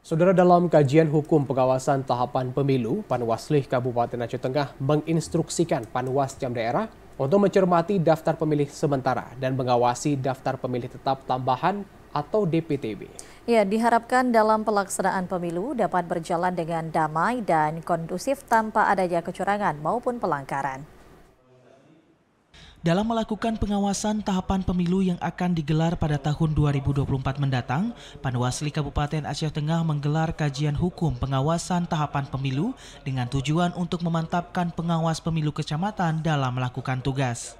Saudara dalam kajian hukum pengawasan tahapan pemilu, Panwaslih Kabupaten Aceh Tengah menginstruksikan Panwas Jam Daerah untuk mencermati daftar pemilih sementara dan mengawasi daftar pemilih tetap tambahan atau DPTB. Ya, diharapkan dalam pelaksanaan pemilu dapat berjalan dengan damai dan kondusif tanpa adanya kecurangan maupun pelanggaran. Dalam melakukan pengawasan tahapan pemilu yang akan digelar pada tahun 2024 mendatang, Panwasli Kabupaten Asia Tengah menggelar kajian hukum pengawasan tahapan pemilu dengan tujuan untuk memantapkan pengawas pemilu kecamatan dalam melakukan tugas.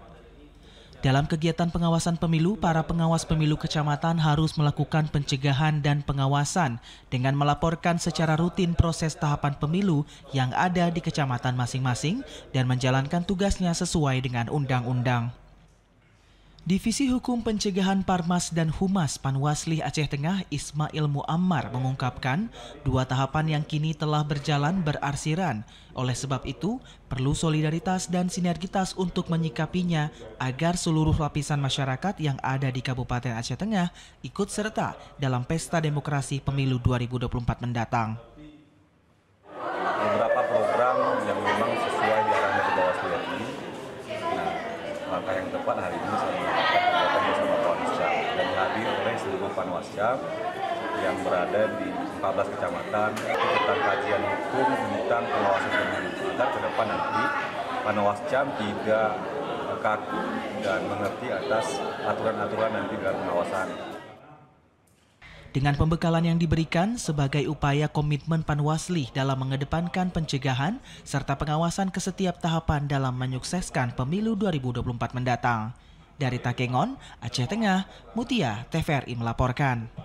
Dalam kegiatan pengawasan pemilu, para pengawas pemilu kecamatan harus melakukan pencegahan dan pengawasan dengan melaporkan secara rutin proses tahapan pemilu yang ada di kecamatan masing-masing dan menjalankan tugasnya sesuai dengan undang-undang. Divisi Hukum Pencegahan Parmas dan Humas Panwasli Aceh Tengah Ismail Muammar mengungkapkan dua tahapan yang kini telah berjalan berarsiran. Oleh sebab itu, perlu solidaritas dan sinergitas untuk menyikapinya agar seluruh lapisan masyarakat yang ada di Kabupaten Aceh Tengah ikut serta dalam pesta demokrasi pemilu 2024 mendatang. Panwascam yang berada di 14 kecamatan tentang kajian hukum tentang pengawasan pemilu agar ke depan nanti Panwascam tidak eh, kaku dan mengerti atas aturan-aturan nanti dalam pengawasan. Dengan pembekalan yang diberikan sebagai upaya komitmen Panwasli dalam mengedepankan pencegahan serta pengawasan ke setiap tahapan dalam menyukseskan pemilu 2024 mendatang. Dari Takengon, Aceh Tengah, Mutia TVRI melaporkan.